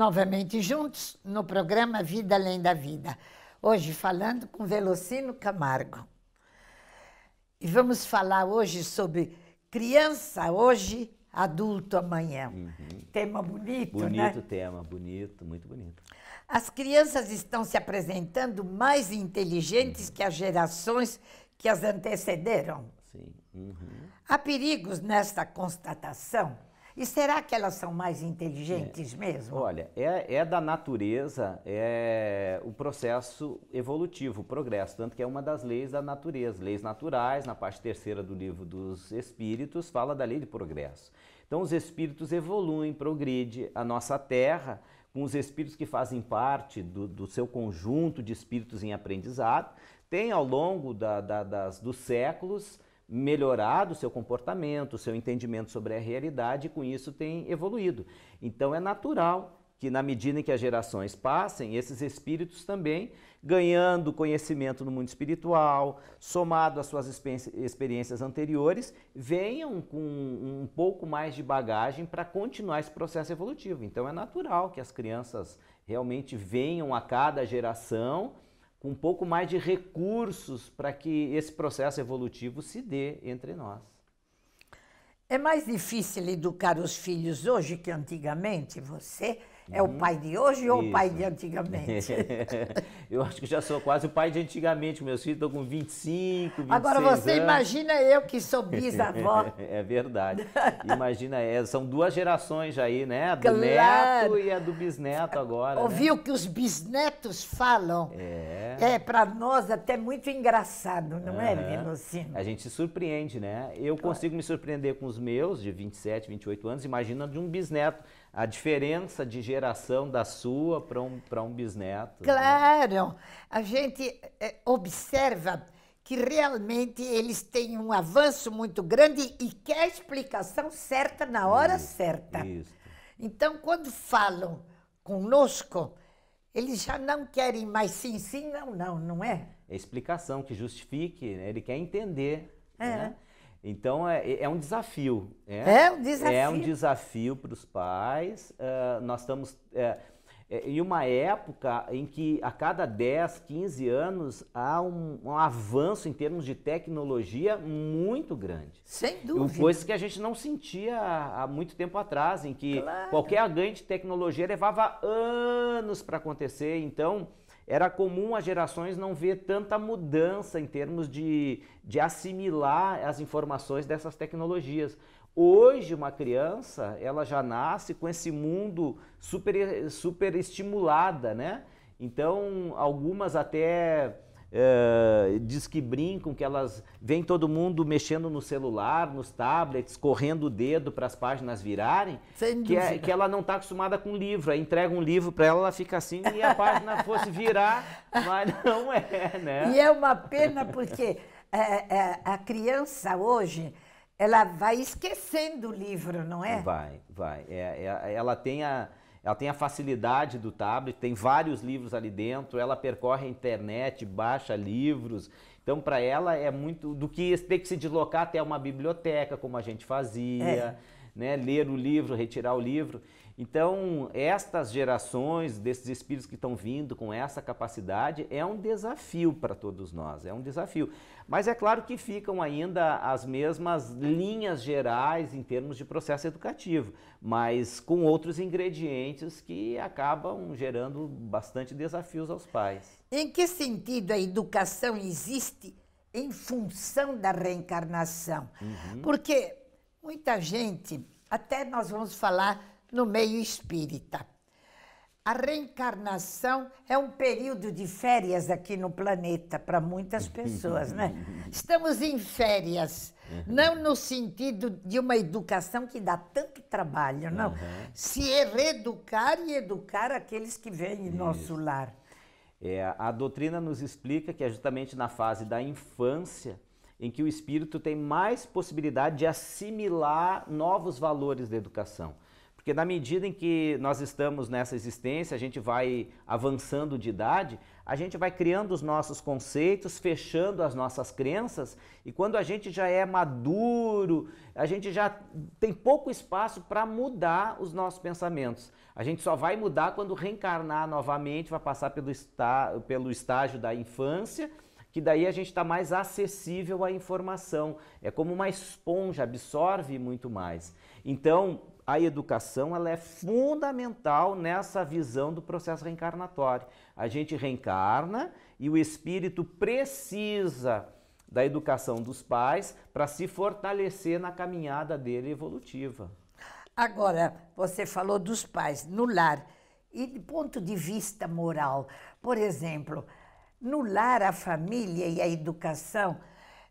novamente juntos no programa Vida Além da Vida. Hoje falando com Velocino Camargo. E vamos falar hoje sobre criança hoje, adulto amanhã. Uhum. Tema bonito, bonito né? Bonito tema, bonito, muito bonito. As crianças estão se apresentando mais inteligentes uhum. que as gerações que as antecederam. Sim. Uhum. Há perigos nesta constatação? E será que elas são mais inteligentes é. mesmo? Olha, é, é, da natureza é o processo evolutivo, o progresso, tanto que é uma das leis da natureza. Leis naturais, na parte terceira do livro dos Espíritos, fala da lei de progresso. Então, os espíritos evoluem, progride. A nossa Terra, com os espíritos que fazem parte do, do seu conjunto de espíritos em aprendizado, tem ao longo da, da, das, dos séculos melhorado o seu comportamento, o seu entendimento sobre a realidade e com isso tem evoluído. Então é natural que na medida em que as gerações passem, esses espíritos também ganhando conhecimento no mundo espiritual, somado às suas experiências anteriores, venham com um pouco mais de bagagem para continuar esse processo evolutivo. Então é natural que as crianças realmente venham a cada geração com um pouco mais de recursos para que esse processo evolutivo se dê entre nós. É mais difícil educar os filhos hoje que antigamente, você? É o uhum. pai de hoje Isso. ou o pai de antigamente? eu acho que já sou quase o pai de antigamente. Meus filhos estão com 25, 26 Agora você anos. imagina eu que sou bisavó. é verdade. Imagina, é, são duas gerações aí, né? A do claro. neto e a do bisneto agora. Né? Ouviu né? que os bisnetos falam? É. É para nós até muito engraçado, não uhum. é, Vinocino? A gente se surpreende, né? Eu claro. consigo me surpreender com os meus de 27, 28 anos. Imagina de um bisneto a diferença de geração da sua para um, um bisneto. Né? Claro, né? a gente eh, observa que realmente eles têm um avanço muito grande e quer a explicação certa na hora isso, certa. Isso. Então, quando falam conosco, eles já não querem mais sim, sim, não, não, não é? É explicação que justifique, né? ele quer entender. É. Né? Então é, é, é um desafio. É, é um desafio. É um desafio para os pais. Uh, nós estamos é, é, em uma época em que a cada 10, 15 anos há um, um avanço em termos de tecnologia muito grande. Sem dúvida. Coisas que a gente não sentia há, muito tempo atrás, em que claro. qualquer ganho de tecnologia levava anos para acontecer. Então era comum as gerações não ver tanta mudança em termos de, de assimilar as informações dessas tecnologias. Hoje, uma criança, ela já nasce com esse mundo super, super estimulada, né? Então, algumas até eh, diz que brincam, que elas vem todo mundo mexendo no celular, nos tablets, correndo o dedo para as páginas virarem, que, é, que, ela não está acostumada com livro. Aí entrega um livro para ela, ela fica assim e a página fosse virar, mas não é, né? E é uma pena porque é, é, a criança hoje ela vai esquecendo o livro, não é? Vai, vai. É, é, ela tem a ela tem a facilidade do tablet, tem vários livros ali dentro, ela percorre a internet, baixa livros. Então, para ela é muito do que ter que se deslocar até uma biblioteca, como a gente fazia, é. né? ler o livro, retirar o livro. Então, estas gerações desses espíritos que estão vindo com essa capacidade é um desafio para todos nós, é um desafio. Mas é claro que ficam ainda as mesmas linhas gerais em termos de processo educativo, mas com outros ingredientes que acabam gerando bastante desafios aos pais. Em que sentido a educação existe em função da reencarnação? Uhum. Porque muita gente, até nós vamos falar no meio espírita. A reencarnação é um período de férias aqui no planeta para muitas pessoas, né? Estamos em férias, uhum. não no sentido de uma educação que dá tanto trabalho, não. Uhum. Se é reeducar e educar aqueles que vêm em nosso lar. É, a doutrina nos explica que é justamente na fase da infância em que o espírito tem mais possibilidade de assimilar novos valores da educação. Porque na medida em que nós estamos nessa existência, a gente vai avançando de idade, a gente vai criando os nossos conceitos, fechando as nossas crenças, e quando a gente já é maduro, a gente já tem pouco espaço para mudar os nossos pensamentos. A gente só vai mudar quando reencarnar novamente, vai passar pelo, está, pelo estágio da infância que daí a gente está mais acessível à informação. É como uma esponja, absorve muito mais. Então, a educação ela é fundamental nessa visão do processo reencarnatório. A gente reencarna e o espírito precisa da educação dos pais para se fortalecer na caminhada dele evolutiva. Agora, você falou dos pais no lar e do ponto de vista moral. Por exemplo, no lar a família e a educação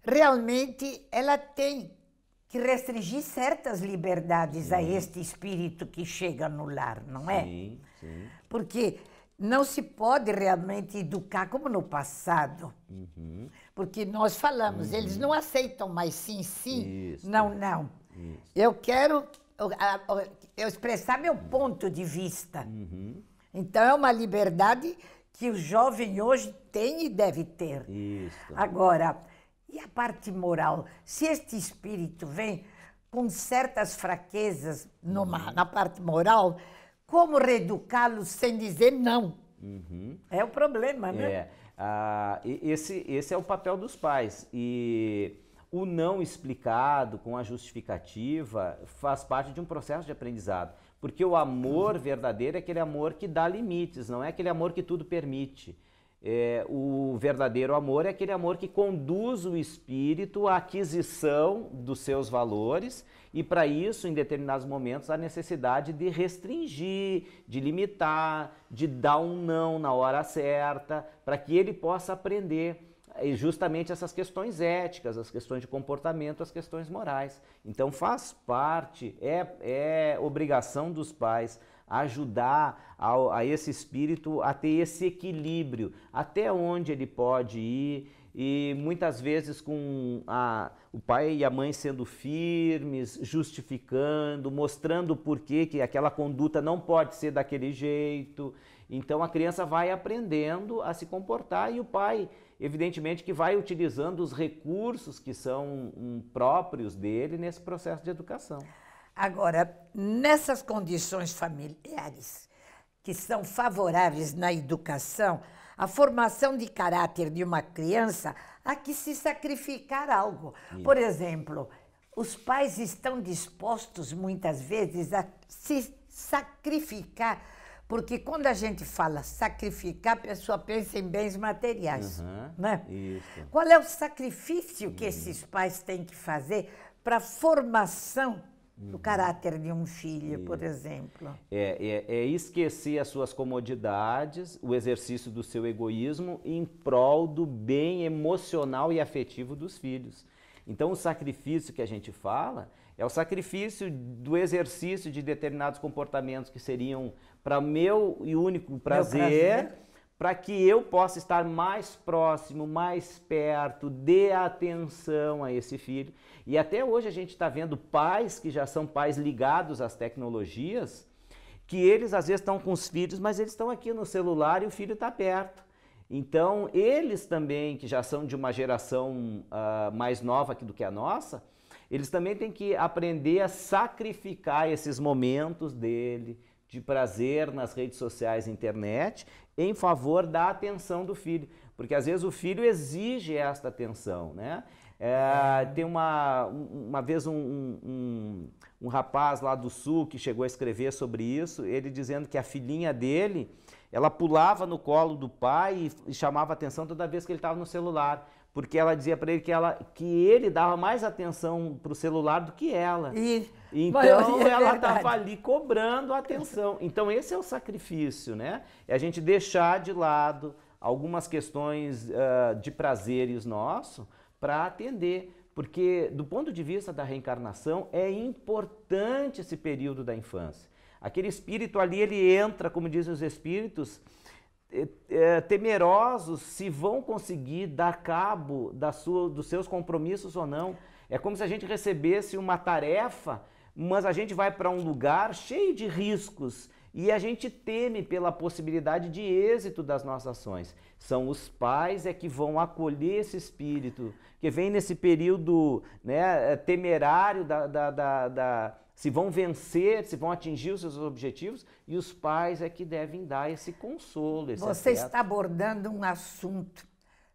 realmente ela tem que restringir certas liberdades sim. a este espírito que chega no lar, não é? Sim, sim. Porque não se pode realmente educar como no passado. Uhum. Porque nós falamos, uhum. eles não aceitam mais sim, sim, Isso. não, não. Isso. Eu quero eu expressar meu uhum. ponto de vista. Uhum. Então é uma liberdade que o jovem hoje tem e deve ter. Isso. Agora, e a parte moral? Se este espírito vem com certas fraquezas numa, uhum. na parte moral, como reeducá-lo sem dizer não? Uhum. É o problema, né? É. Ah, esse, esse é o papel dos pais. E o não explicado com a justificativa faz parte de um processo de aprendizado. Porque o amor uhum. verdadeiro é aquele amor que dá limites, não é aquele amor que tudo permite. É, o verdadeiro amor é aquele amor que conduz o espírito à aquisição dos seus valores, e para isso, em determinados momentos, há necessidade de restringir, de limitar, de dar um não na hora certa, para que ele possa aprender é, justamente essas questões éticas, as questões de comportamento, as questões morais. Então, faz parte, é, é obrigação dos pais ajudar a, a esse espírito a ter esse equilíbrio, até onde ele pode ir e muitas vezes com a, o pai e a mãe sendo firmes, justificando, mostrando por que aquela conduta não pode ser daquele jeito. Então a criança vai aprendendo a se comportar e o pai, evidentemente, que vai utilizando os recursos que são hum, próprios dele nesse processo de educação. Agora, nessas condições familiares, que são favoráveis na educação, a formação de caráter de uma criança há que se sacrificar algo. Por exemplo, os pais estão dispostos muitas vezes a se sacrificar, porque quando a gente fala sacrificar, a pessoa pensa em bens materiais, uhum, né? Isso. Qual é o sacrifício que esses pais têm que fazer para a formação do uhum. caráter de um filho, por exemplo. É, é, é, esquecer as suas comodidades, o exercício do seu egoísmo em prol do bem emocional e afetivo dos filhos. Então, o sacrifício que a gente fala é o sacrifício do exercício de determinados comportamentos que seriam para meu e único prazer. Meu prazer para que eu possa estar mais próximo, mais perto, dê atenção a esse filho. E até hoje a gente está vendo pais que já são pais ligados às tecnologias, que eles às vezes estão com os filhos, mas eles estão aqui no celular e o filho está perto. Então, eles também, que já são de uma geração uh, mais nova do que a nossa, eles também têm que aprender a sacrificar esses momentos dele, de prazer nas redes sociais e internet em favor da atenção do filho. Porque às vezes o filho exige esta atenção, né? É, é. tem uma, uma vez um, um, um, rapaz lá do sul que chegou a escrever sobre isso, ele dizendo que a filhinha dele, ela pulava no colo do pai e, e chamava atenção toda vez que ele estava no celular porque ela dizia para ele que, ela, que ele dava mais atenção para o celular do que ela. E, então é ela estava ali cobrando atenção. Então esse é o sacrifício, né? É a gente deixar de lado algumas questões uh, de prazeres nossos para atender. Porque do ponto de vista da reencarnação é importante esse período da infância. Aquele espírito ali, ele entra, como dizem os espíritos, é, temerosos se vão conseguir dar cabo da sua, dos seus compromissos ou não. É como se a gente recebesse uma tarefa, mas a gente vai para um lugar cheio de riscos e a gente teme pela possibilidade de êxito das nossas ações. São os pais é que vão acolher esse espírito, que vem nesse período né, eh, temerário da, da, da, da se vão vencer, se vão atingir os seus objetivos, e os pais é que devem dar esse consolo. Esse Você afeto. está abordando um assunto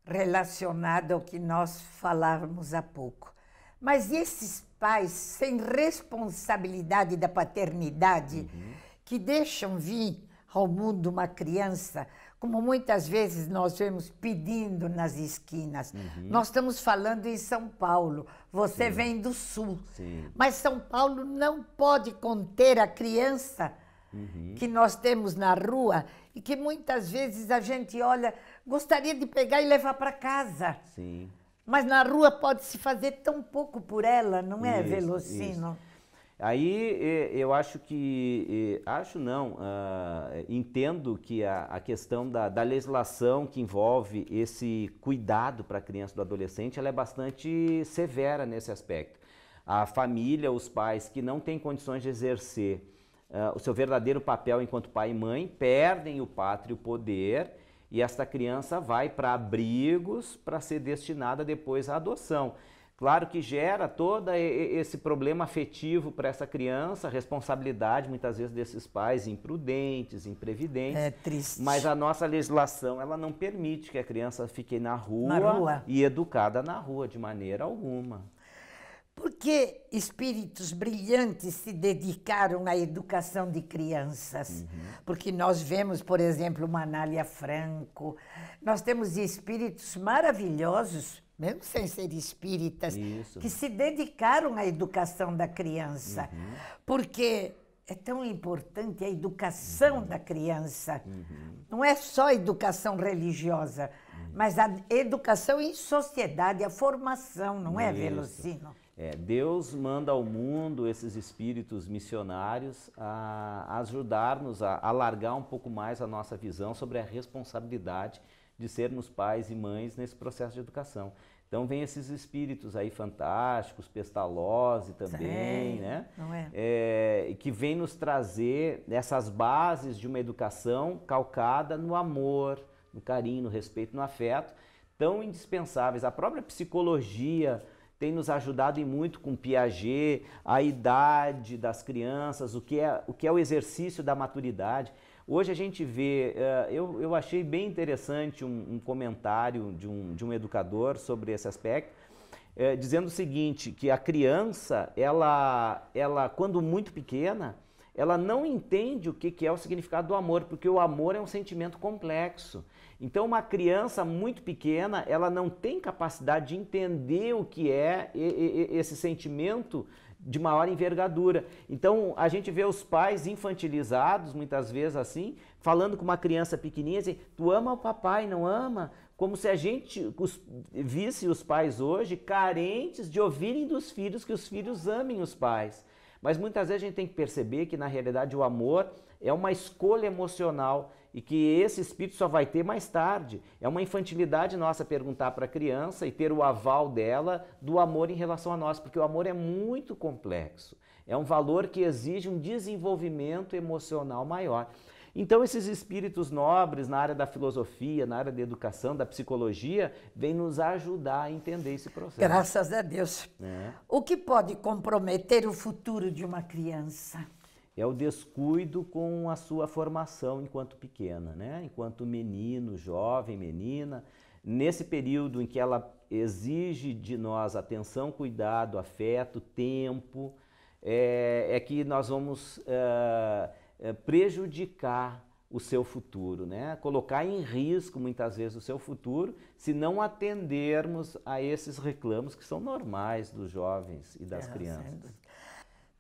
relacionado ao que nós falávamos há pouco. Mas e esses pais sem responsabilidade da paternidade uhum. que deixam vir ao mundo uma criança como muitas vezes nós vemos pedindo nas esquinas. Uhum. Nós estamos falando em São Paulo, você Sim. vem do Sul. Sim. Mas São Paulo não pode conter a criança uhum. que nós temos na rua e que muitas vezes a gente olha, gostaria de pegar e levar para casa. Sim. Mas na rua pode-se fazer tão pouco por ela, não é, isso, Velocino? Isso. Aí eu acho que, acho não, uh, entendo que a, a questão da, da, legislação que envolve esse cuidado para a criança e do adolescente, ela é bastante severa nesse aspecto. A família, os pais que não têm condições de exercer uh, o seu verdadeiro papel enquanto pai e mãe, perdem o pátrio poder e esta criança vai para abrigos para ser destinada depois à adoção. Claro que gera todo esse problema afetivo para essa criança, responsabilidade muitas vezes desses pais imprudentes, imprevidentes. É triste. Mas a nossa legislação ela não permite que a criança fique na rua, na rua. e educada na rua de maneira alguma. Por que espíritos brilhantes se dedicaram à educação de crianças? Uhum. Porque nós vemos, por exemplo, Manália Franco, nós temos espíritos maravilhosos mesmo sem ser espíritas, Isso. que se dedicaram à educação da criança. Uhum. Porque é tão importante a educação uhum. da criança. Uhum. Não é só a educação religiosa, uhum. mas a educação em sociedade, a formação, não é, Velocino? É, Deus manda ao mundo esses espíritos missionários a ajudar-nos a alargar um pouco mais a nossa visão sobre a responsabilidade de sermos pais e mães nesse processo de educação. Então vem esses espíritos aí fantásticos, Pestalozzi também, né? Não é? é? Que vem nos trazer essas bases de uma educação calcada no amor, no carinho, no respeito, no afeto, tão indispensáveis. A própria psicologia tem nos ajudado e muito com Piaget, a idade das crianças, o que é o, que é o exercício da maturidade. Hoje a gente vê, eh, eu, eu achei bem interessante um, um, comentário de um, de um educador sobre esse aspecto, eh, dizendo o seguinte, que a criança, ela, ela quando muito pequena, ela não entende o que, que é o significado do amor, porque o amor é um sentimento complexo. Então, uma criança muito pequena, ela não tem capacidade de entender o que é esse sentimento de maior envergadura. Então a gente vê os pais infantilizados, muitas vezes assim, falando com uma criança pequenininha, assim, tu ama o papai, não ama? Como se a gente os, visse os pais hoje carentes de ouvirem dos filhos que os filhos amem os pais. Mas muitas vezes a gente tem que perceber que na realidade o amor é uma escolha emocional e que esse espírito só vai ter mais tarde. É uma infantilidade nossa perguntar para a criança e ter o aval dela do amor em relação a nós, porque o amor é muito complexo. É um valor que exige um desenvolvimento emocional maior. Então, esses espíritos nobres na área da filosofia, na área da educação, da psicologia, vêm nos ajudar a entender esse processo. Graças a Deus. É. O que pode comprometer o futuro de uma criança? é o descuido com a sua formação enquanto pequena, né? enquanto menino, jovem, menina. Nesse período em que ela exige de nós atenção, cuidado, afeto, tempo, é, é que nós vamos é, é prejudicar o seu futuro, né? colocar em risco muitas vezes o seu futuro se não atendermos a esses reclamos que são normais dos jovens e das é, crianças.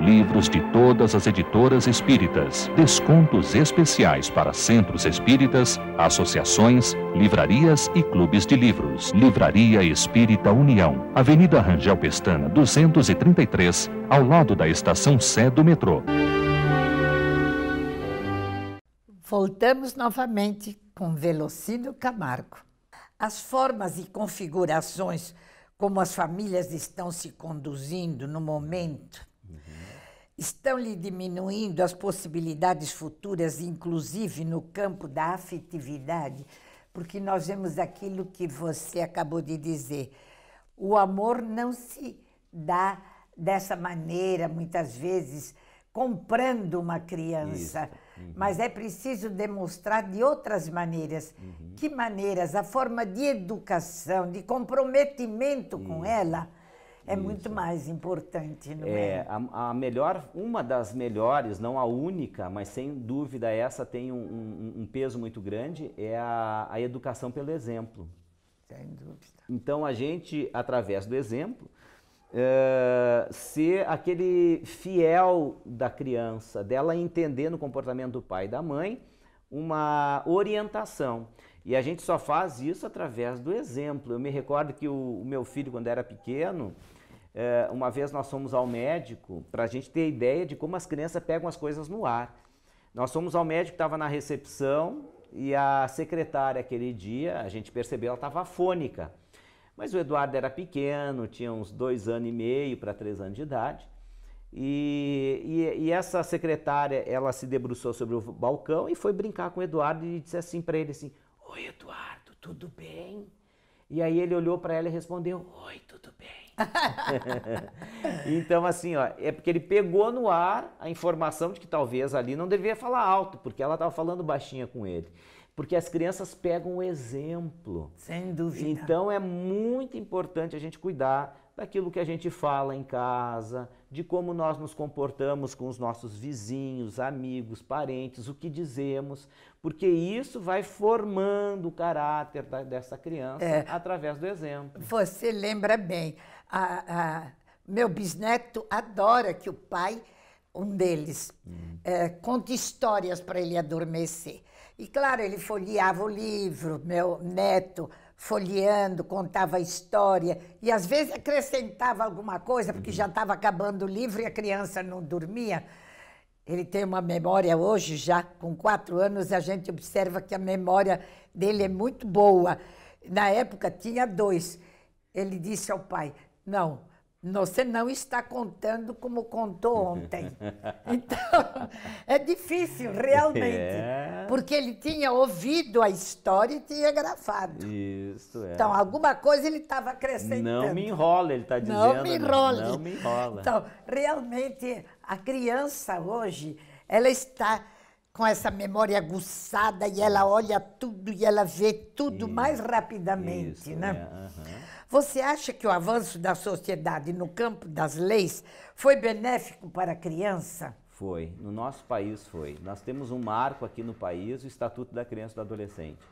livros de todas as editoras espíritas, descontos especiais para centros espíritas, associações, livrarias e clubes de livros. Livraria Espírita União, Avenida Rangel Pestana, 233, ao lado da estação Sé do metrô. Voltamos novamente com Velocino Camargo. As formas e configurações como as famílias estão se conduzindo no momento estão lhe diminuindo as possibilidades futuras, inclusive no campo da afetividade, porque nós vemos aquilo que você acabou de dizer. O amor não se dá dessa maneira, muitas vezes, comprando uma criança. Uhum. Mas é preciso demonstrar de outras maneiras. Uhum. Que maneiras? A forma de educação, de comprometimento uhum. com ela é Isso. muito mais importante, não é? é? A, a, melhor, uma das melhores, não a única, mas sem dúvida essa tem um, um, um peso muito grande, é a, a educação pelo exemplo. Sem dúvida. Então a gente, através do exemplo, é, ser aquele fiel da criança, dela entender no comportamento do pai e da mãe uma orientação. E a gente só faz isso através do exemplo. Eu me recordo que o, o meu filho, quando era pequeno, eh, uma vez nós fomos ao médico para a gente ter ideia de como as crianças pegam as coisas no ar. Nós fomos ao médico, estava na recepção e a secretária aquele dia, a gente percebeu, ela estava afônica. Mas o Eduardo era pequeno, tinha uns dois anos e meio para três anos de idade. E, e, e, essa secretária, ela se debruçou sobre o balcão e foi brincar com o Eduardo e disse assim para ele assim, Oi Eduardo, tudo bem? E aí ele olhou para ela e respondeu, Oi, tudo bem. então, assim, ó, é porque ele pegou no ar a informação de que talvez ali não devia falar alto, porque ela estava falando baixinha com ele. Porque as crianças pegam o exemplo. Sem dúvida. Então é muito importante a gente cuidar daquilo que a gente fala em casa, de como nós nos comportamos com os nossos vizinhos, amigos, parentes, o que dizemos, porque isso vai formando o caráter da, dessa criança é, através do exemplo. Você lembra bem, a, a, meu bisneto adora que o pai, um deles, hum. é, conte histórias para ele adormecer. E claro, ele folheava o livro, meu neto folheando, contava a história e às vezes acrescentava alguma coisa, porque uhum. já estava acabando o livro e a criança não dormia. Ele tem uma memória hoje, já com quatro anos, a gente observa que a memória dele é muito boa. Na época tinha dois. Ele disse ao pai: não, você não está contando como contou ontem. Então, é difícil, realmente. É. Porque ele tinha ouvido a história e tinha gravado. Isso, é. Então, alguma coisa ele estava acrescentando. Não me enrola, ele está dizendo. Né? Não me enrola. Não, não me enrola. Então, realmente, a criança hoje, ela está com essa memória aguçada e ela olha tudo e ela vê tudo Isso. mais rapidamente, Isso, né? É. Uhum. Você acha que o avanço da sociedade no campo das leis foi benéfico para a criança? Foi. No nosso país foi. Nós temos um marco aqui no país, o Estatuto da Criança e do Adolescente.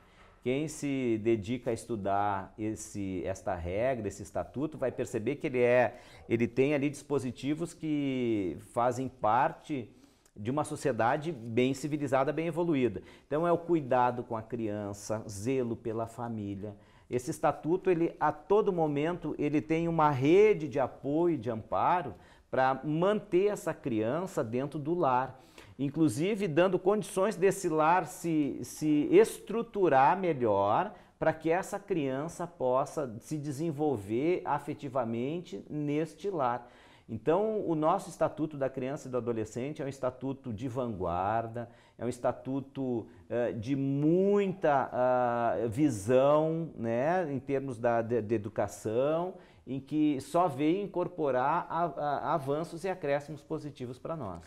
Quem se dedica a estudar esse, esta regra, esse estatuto, vai perceber que ele, é, ele tem ali dispositivos que fazem parte de uma sociedade bem civilizada, bem evoluída. Então é o cuidado com a criança, zelo pela família, esse estatuto, ele a todo momento, ele tem uma rede de apoio e de amparo para manter essa criança dentro do lar, inclusive dando condições desse lar se, se estruturar melhor para que essa criança possa se desenvolver afetivamente neste lar. Então, o nosso Estatuto da Criança e do Adolescente é um estatuto de vanguarda, é um estatuto uh, de muita uh, visão né, em termos da, de, de educação, em que só veio incorporar a, a, avanços e acréscimos positivos para nós.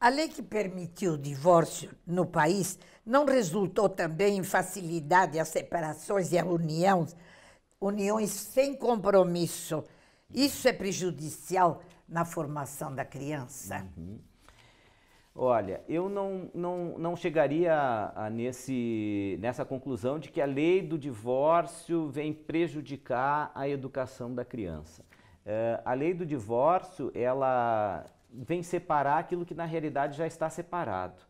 A lei que permitiu o divórcio no país não resultou também em facilidade às separações e à uniões, uniões sem compromisso. Isso é prejudicial na formação da criança? Uhum. Olha, eu não, não, não chegaria a, a nesse, nessa conclusão de que a lei do divórcio vem prejudicar a educação da criança. É, a lei do divórcio, ela vem separar aquilo que na realidade já está separado.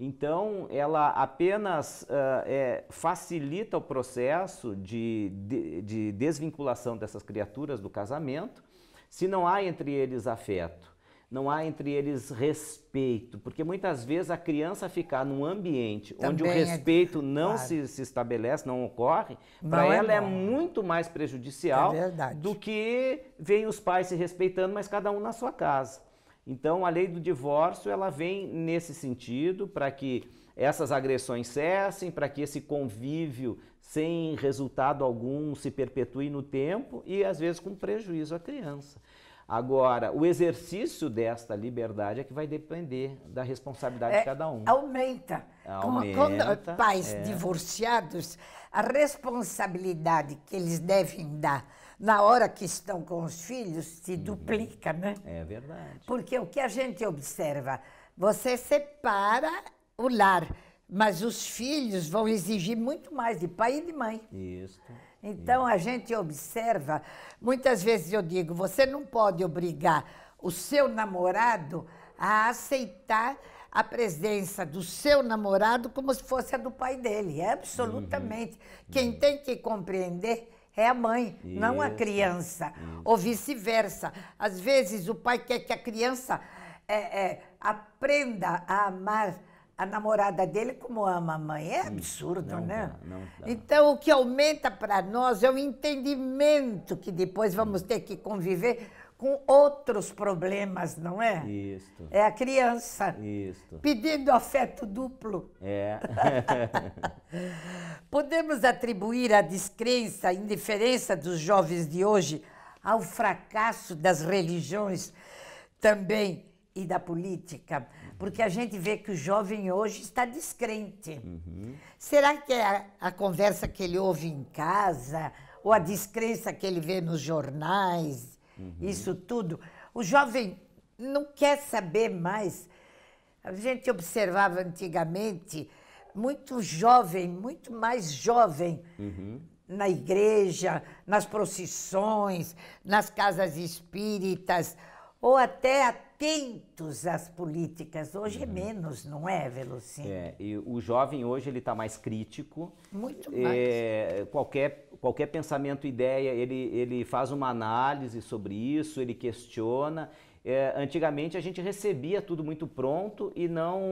Então, ela apenas uh, é, facilita o processo de, de, de desvinculação dessas criaturas do casamento, se não há entre eles afeto, não há entre eles respeito, porque muitas vezes a criança ficar num ambiente Também onde o é respeito é... não claro. se, se, estabelece, não ocorre, para é ela é, é, muito mais prejudicial é do que vem os pais se respeitando, mas cada um na sua casa. Então a lei do divórcio ela vem nesse sentido para que essas agressões cessem, para que esse convívio sem resultado algum se perpetue no tempo e às vezes com prejuízo à criança. Agora, o exercício desta liberdade é que vai depender da responsabilidade é, de cada um. Aumenta. aumenta Quando pais é. divorciados, a responsabilidade que eles devem dar na hora que estão com os filhos se uhum. duplica, né? É verdade. Porque o que a gente observa, você separa o lar. Mas os filhos vão exigir muito mais de pai e de mãe. Isso. Então isso. a gente observa, muitas vezes eu digo, você não pode obrigar o seu namorado a aceitar a presença do seu namorado como se fosse a do pai dele. É absolutamente. Uhum. Quem uhum. tem que compreender é a mãe, isso. não a criança. Isso. Ou vice-versa. Às vezes o pai quer que a criança é, é, aprenda a amar a namorada dele como ama a mãe. É hum, absurdo, não né? Dá, não dá. Então, o que aumenta para nós é o entendimento que depois vamos ter que conviver com outros problemas, não é? Isso. É a criança. Isso. Pedindo afeto duplo. É. Podemos atribuir a descrença, a indiferença dos jovens de hoje ao fracasso das religiões também e da política. Porque a gente vê que o jovem hoje está descrente. Uhum. Será que é a, a conversa que ele ouve em casa, ou a descrença que ele vê nos jornais, uhum. isso tudo? O jovem não quer saber mais. A gente observava antigamente muito jovem, muito mais jovem, uhum. na igreja, nas procissões, nas casas espíritas ou até atentos às políticas. Hoje é uhum. é menos, não é, Velocino É, e o jovem hoje ele está mais crítico. Muito é, mais. É, qualquer, qualquer pensamento, ideia, ele, ele faz uma análise sobre isso, ele questiona. É, antigamente a gente recebia tudo muito pronto e não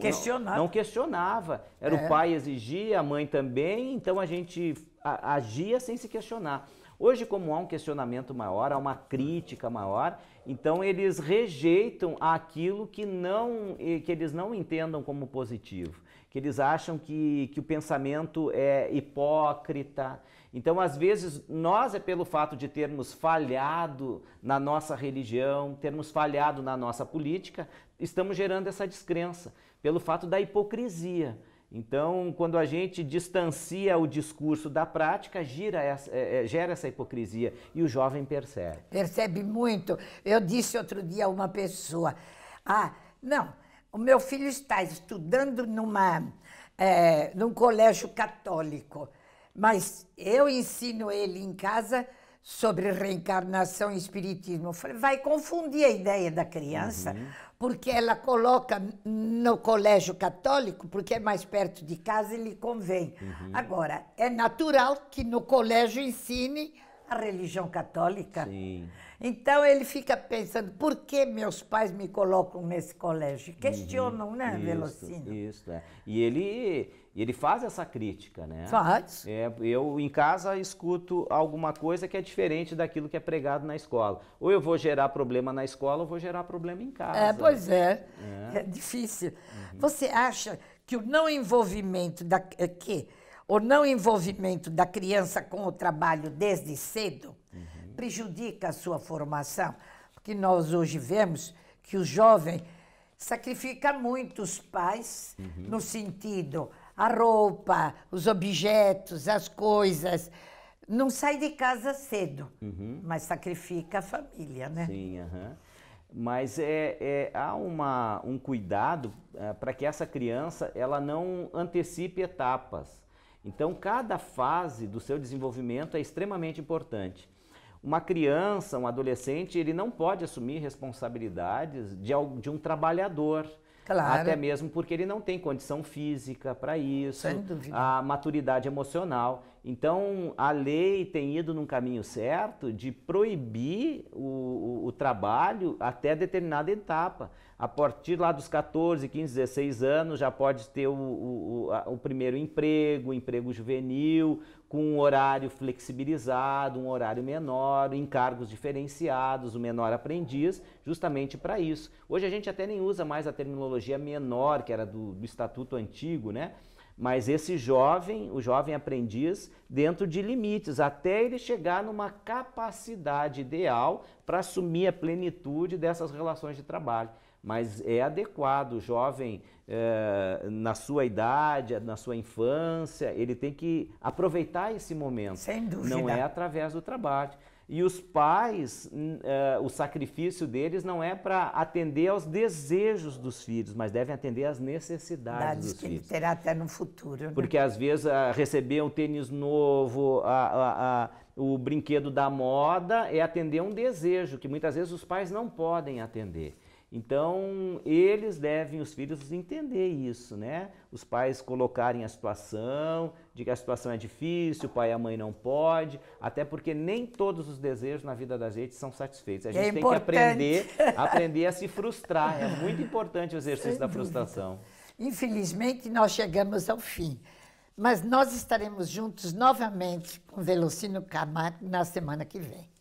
questionava. Não, não questionava. Era é. o pai exigia, a mãe também, então a gente agia sem se questionar. Hoje, como há um questionamento maior, há uma crítica maior, então eles rejeitam aquilo que, não, eh, que eles não entendam como positivo, que eles acham que, que o pensamento é hipócrita. Então, às vezes, nós é pelo fato de termos falhado na nossa religião, termos falhado na nossa política, estamos gerando essa descrença, pelo fato da hipocrisia. Então, quando a gente distancia o discurso da prática, essa, é, é, gera essa hipocrisia e o jovem percebe. Percebe muito. Eu disse outro dia a uma pessoa: Ah, não, o meu filho está estudando numa, é, num colégio católico, mas eu ensino ele em casa sobre reencarnação e espiritismo. Eu falei, vai confundir a ideia da criança. Uhum porque ela coloca no colégio católico, porque é mais perto de casa e lhe convém. Uhum. Agora, é natural que no colégio ensine a religião católica. Sim. Então ele fica pensando, por que meus pais me colocam nesse colégio? Uhum. Questionam, uhum. né, isso, Velocino? Isso, é. E ele, ele faz essa crítica, né? Faz. É, eu, em casa, escuto alguma coisa que é diferente daquilo que é pregado na escola. Ou eu vou gerar problema na escola, ou vou gerar problema em casa. É, pois é. É, é difícil. Uhum. Você acha que o não envolvimento da... É, que o não envolvimento da criança com o trabalho desde cedo uhum. prejudica a sua formação, porque nós hoje vemos que o jovem sacrifica muito os pais uhum. no sentido a roupa, os objetos, as coisas. Não sai de casa cedo, uhum. mas sacrifica a família, né? Sim, uhum. mas é, é, há uma, um cuidado é, para que essa criança ela não antecipe etapas. Então, cada fase do seu desenvolvimento é extremamente importante. Uma criança, um adolescente, ele não pode assumir responsabilidades de, de um trabalhador. Claro. Até mesmo porque ele não tem condição física para isso, a maturidade emocional. Então, a lei tem ido num caminho certo de proibir o, o, o, trabalho até determinada etapa. A partir lá dos 14, 15, 16 anos, já pode ter o, o, primeiro emprego, emprego juvenil, com um horário flexibilizado, um horário menor, encargos diferenciados, o menor aprendiz, justamente para isso. Hoje a gente até nem usa mais a terminologia menor, que era do, do estatuto antigo, né? Mas esse jovem, o jovem aprendiz, dentro de limites, até ele chegar numa capacidade ideal para assumir a plenitude dessas relações de trabalho. Mas é adequado, o jovem, é, na sua idade, na sua infância, ele tem que aproveitar esse momento. Sem dúvida. Não é através do trabalho. E os pais, uh, o sacrifício deles não é para atender aos desejos dos filhos, mas devem atender às necessidades Dades dos que filhos. que ele terá até no futuro. Né? Porque às vezes uh, receber um tênis novo, a, a, o brinquedo da moda, é atender um desejo que muitas vezes os pais não podem atender. Então, eles devem, os filhos, entender isso, né? Os pais colocarem a situação, de que a situação é difícil, o pai e a mãe não pode, até porque nem todos os desejos na vida da gente são satisfeitos. A é gente é tem importante. que aprender, aprender a se frustrar. É muito importante o exercício Sem da dúvida. frustração. Infelizmente, nós chegamos ao fim. Mas nós estaremos juntos novamente com Velocino Camargo na semana que vem.